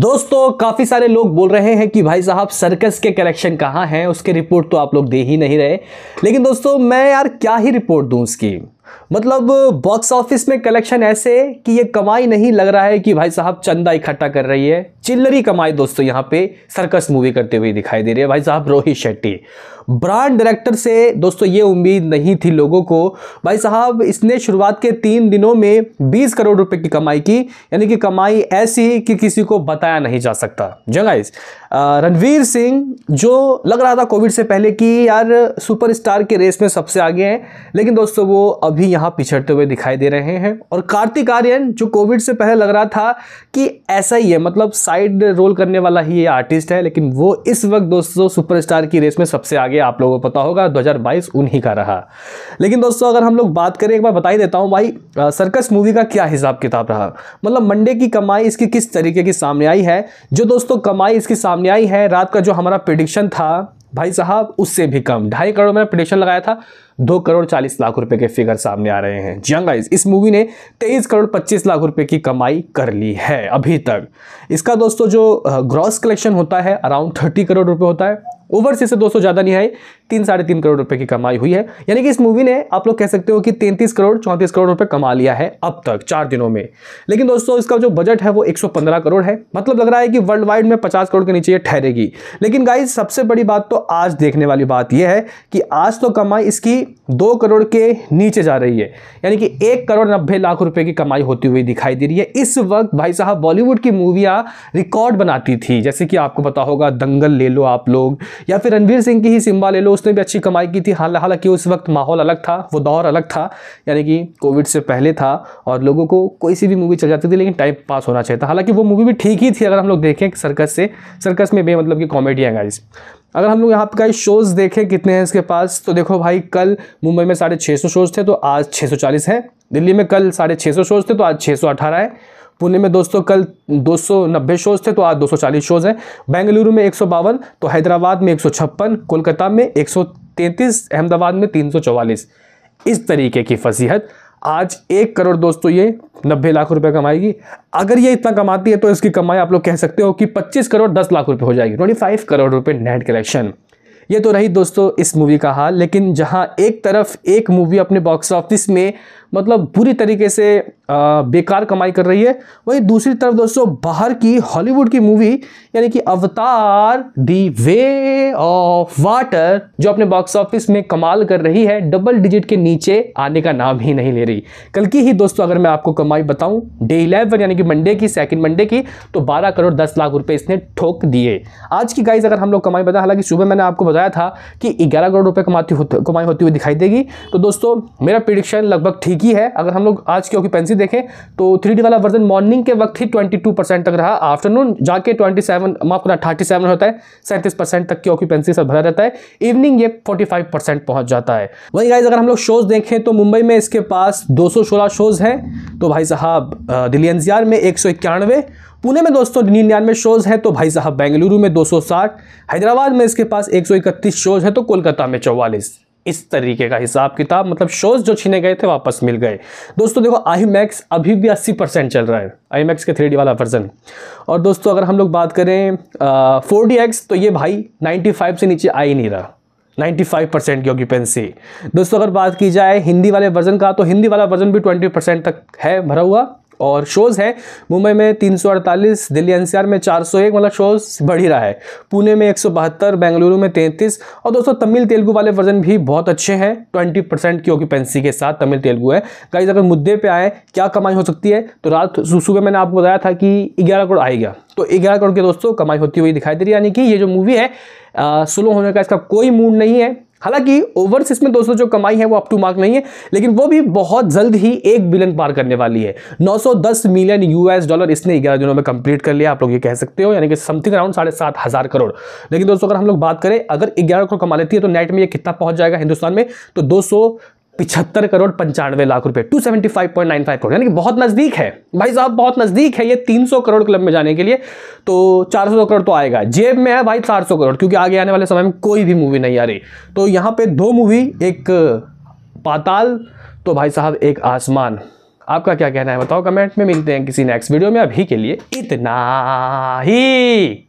दोस्तों काफ़ी सारे लोग बोल रहे हैं कि भाई साहब सर्कस के कलेक्शन कहाँ हैं उसके रिपोर्ट तो आप लोग दे ही नहीं रहे लेकिन दोस्तों मैं यार क्या ही रिपोर्ट दूँ उसकी मतलब बॉक्स ऑफिस में कलेक्शन ऐसे कि ये कमाई नहीं लग रहा है कि भाई साहब चंदा इकट्ठा कर रही है चिल्लरी कमाई दोस्तों यहाँ पे सर्कस मूवी करते हुए दिखाई दे रही है भाई साहब रोहित शेट्टी ब्रांड डायरेक्टर से दोस्तों ये उम्मीद नहीं थी लोगों को भाई साहब इसने शुरुआत के तीन दिनों में 20 करोड़ रुपए की कमाई की यानी कि कमाई ऐसी कि किसी को बताया नहीं जा सकता जंगाइज रणवीर सिंह जो लग रहा था कोविड से पहले कि यार सुपरस्टार के रेस में सबसे आगे हैं लेकिन दोस्तों वो अभी यहाँ पिछड़ते हुए दिखाई दे रहे हैं और कार्तिक आर्यन जो कोविड से पहले लग रहा था कि ऐसा ही है मतलब साइड रोल करने वाला ही ये आर्टिस्ट है लेकिन वो इस वक्त दोस्तों सुपरस्टार की रेस में सबसे आगे आप लोगों को पता होगा 2022 उन्हीं का रहा लेकिन दोस्तों अगर हम लोग बात करें एक बार बता ही देता हूँ भाई आ, सर्कस मूवी का क्या हिसाब किताब रहा मतलब मंडे की कमाई इसकी किस तरीके की सामने आई है जो दोस्तों कमाई इसकी सामने आई है रात का जो हमारा प्रिडिक्शन था भाई साहब उससे भी कम ढाई करोड़ में प्रडिक्शन लगाया था दो करोड़ चालीस लाख रुपए के फिगर सामने आ रहे हैं जी गाइस हाँ इस मूवी ने तेईस करोड़ पच्चीस लाख रुपए की कमाई कर ली है अभी तक इसका दोस्तों जो ग्रॉस कलेक्शन होता है अराउंड थर्टी करोड़ रुपए होता है ओवरसीज से दोस्तों ज़्यादा नहीं आए तीन साढ़े तीन करोड़ रुपए की कमाई हुई है यानी कि इस मूवी ने आप लोग कह सकते हो कि तैंतीस करोड़ चौंतीस करोड़ रुपए कमा लिया है अब तक चार दिनों में लेकिन दोस्तों इसका जो बजट है वो 115 करोड़ है मतलब लग रहा है कि वर्ल्ड वाइड में 50 करोड़ के नीचे ये ठहरेगी लेकिन गाइज सबसे बड़ी बात तो आज देखने वाली बात यह है कि आज तो कमाई इसकी दो करोड़ के नीचे जा रही है यानी कि एक करोड़ नब्बे लाख रुपये की कमाई होती हुई दिखाई दे रही है इस वक्त भाई साहब बॉलीवुड की मूवियाँ रिकॉर्ड बनाती थी जैसे कि आपको पता होगा दंगल ले लो आप लोग या फिर रणवीर सिंह की ही सिम्बा ले लो उसने भी अच्छी कमाई की थी हालांकि उस वक्त माहौल अलग था वो दौर अलग था यानी कि कोविड से पहले था और लोगों को कोई सी भी मूवी चल जाती थी लेकिन टाइम पास होना चाहिए था हालांकि वो मूवी भी ठीक ही थी अगर हम लोग देखें सर्कस से सर्कस में बे मतलब की कॉमेडी है गाइज अगर हम लोग यहाँ पर कई शोज़ देखें कितने हैं इसके पास तो देखो भाई कल मुंबई में साढ़े छः सौ शोज़ थे तो आज छः सौ चालीस है दिल्ली में कल साढ़े छः सौ शोज़ थे तो आज छः सौ अठारह है पुणे में दोस्तों कल 290 शोज थे तो आज 240 शोज हैं बेंगलुरु में एक तो हैदराबाद में एक कोलकाता में एक अहमदाबाद में तीन इस तरीके की फसीहत आज एक करोड़ दोस्तों ये नब्बे लाख रुपए कमाएगी अगर ये इतना कमाती है तो इसकी कमाई आप लोग कह सकते हो कि 25 करोड़ 10 लाख रुपए हो जाएगी फाइव करोड़ रुपए नेट कलेक्शन ये तो रही दोस्तों इस मूवी का हाल लेकिन जहां एक तरफ एक मूवी अपने बॉक्स ऑफिस में मतलब पूरी तरीके से बेकार कमाई कर रही है वहीं दूसरी तरफ दोस्तों बाहर की हॉलीवुड की मूवी यानी कि अवतार दी वे ऑफ वाटर जो अपने बॉक्स ऑफिस में कमाल कर रही है डबल डिजिट के नीचे आने का नाम ही नहीं ले रही कल की ही दोस्तों अगर मैं आपको कमाई बताऊं डे इलेवन यानी कि मंडे की सेकेंड मंडे की तो बारह करोड़ दस लाख रुपए इसने ठोक दिए आज की गाइज अगर हम लोग कमाई बताएं हालांकि सुबह मैंने आपको बताया था कि ग्यारह करोड़ रुपये कमाती कमाई होती हुई दिखाई देगी तो दोस्तों मेरा प्रिडिक्शन लगभग ठीक की है अगर हम लोग आज की ऑक्यूपेंसी देखें तो थ्री वाला वर्जन मॉर्निंग के वक्त ही ट्वेंटी तक रहा आफ्टरनून जाके ट्वेंटी सेवन माफ करना थर्टी सेवन होता है सैंतीस परसेंट तक की ऑक्यूपेंसी सर भरा रहता है इवनिंग ये फोर्टी फाइव परसेंट पहुंच जाता है वही गाइज अगर हम लोग शोज देखें तो मुंबई में इसके पास दो सौ सोलह शोज हैं तो भाई साहब दिल्ली एनसीआर में एक सौ इक्यानवे पुणे में दोस्तों निन्यानवे शोज़ हैं तो भाई साहब बेंगलुरु में 260 हैदराबाद में इसके पास 131 शोज़ हैं तो कोलकाता में चौवालीस इस तरीके का हिसाब किताब मतलब शोज जो छीने गए थे वापस मिल गए दोस्तों देखो आई मैक्स अभी भी 80 परसेंट चल रहा है आई मैक्स के थ्री वाला वर्जन और दोस्तों अगर हम लोग बात करें फोर डी एक्स तो ये भाई 95 से नीचे आ ही नहीं रहा 95 परसेंट की ऑक्यूपेंसी दोस्तों अगर बात की जाए हिंदी वाले वर्जन का तो हिंदी वाला वर्जन भी 20 परसेंट तक है भरा हुआ और शोज़ हैं मुंबई में तीन दिल्ली एनसीआर में 401 मतलब शोज़ बढ़ ही रहा है पुणे में एक बेंगलुरु में 33 और दोस्तों तमिल तेलुगु वाले वर्जन भी बहुत अच्छे हैं 20 परसेंट की ऑक्यूपेंसी के साथ तमिल तेलुगु है गाइज अगर मुद्दे पे आए क्या कमाई हो सकती है तो रात सुबह मैंने आपको बताया था कि ग्यारह करोड़ आएगा तो ग्यारह करोड़ के दोस्तों कमाई होती हुई दिखाई दे रही है यानी कि ये जो मूवी है स्लो होने का इसका कोई मूड नहीं है हालांकि ओवरसीज में दोस्तों जो कमाई है वो अप टू मार्क नहीं है लेकिन वो भी बहुत जल्द ही एक बिलियन पार करने वाली है 910 मिलियन यूएस डॉलर इसने ग्यारह दिनों में कंप्लीट कर लिया आप लोग ये कह सकते हो यानी कि समथिंग अराउंड साढ़े सात हज़ार करोड़ लेकिन दोस्तों अगर हम लोग बात करें अगर ग्यारह करोड़ कमा लेती है तो नेट में यह कितना पहुंच जाएगा हिंदुस्तान में तो दो पिछहत्तर करोड़ पंचानवे लाख रुपए 275.95 करोड़ यानी कि बहुत नज़दीक है भाई साहब बहुत नज़दीक है ये 300 करोड़ क्लब में जाने के लिए तो 400 करोड़ तो आएगा जेब में है भाई 400 करोड़ क्योंकि आगे आने वाले समय में कोई भी मूवी नहीं आ रही तो यहाँ पे दो मूवी एक पाताल तो भाई साहब एक आसमान आपका क्या कहना है बताओ कमेंट में मिलते हैं किसी नेक्स्ट वीडियो में अभी के लिए इतना ही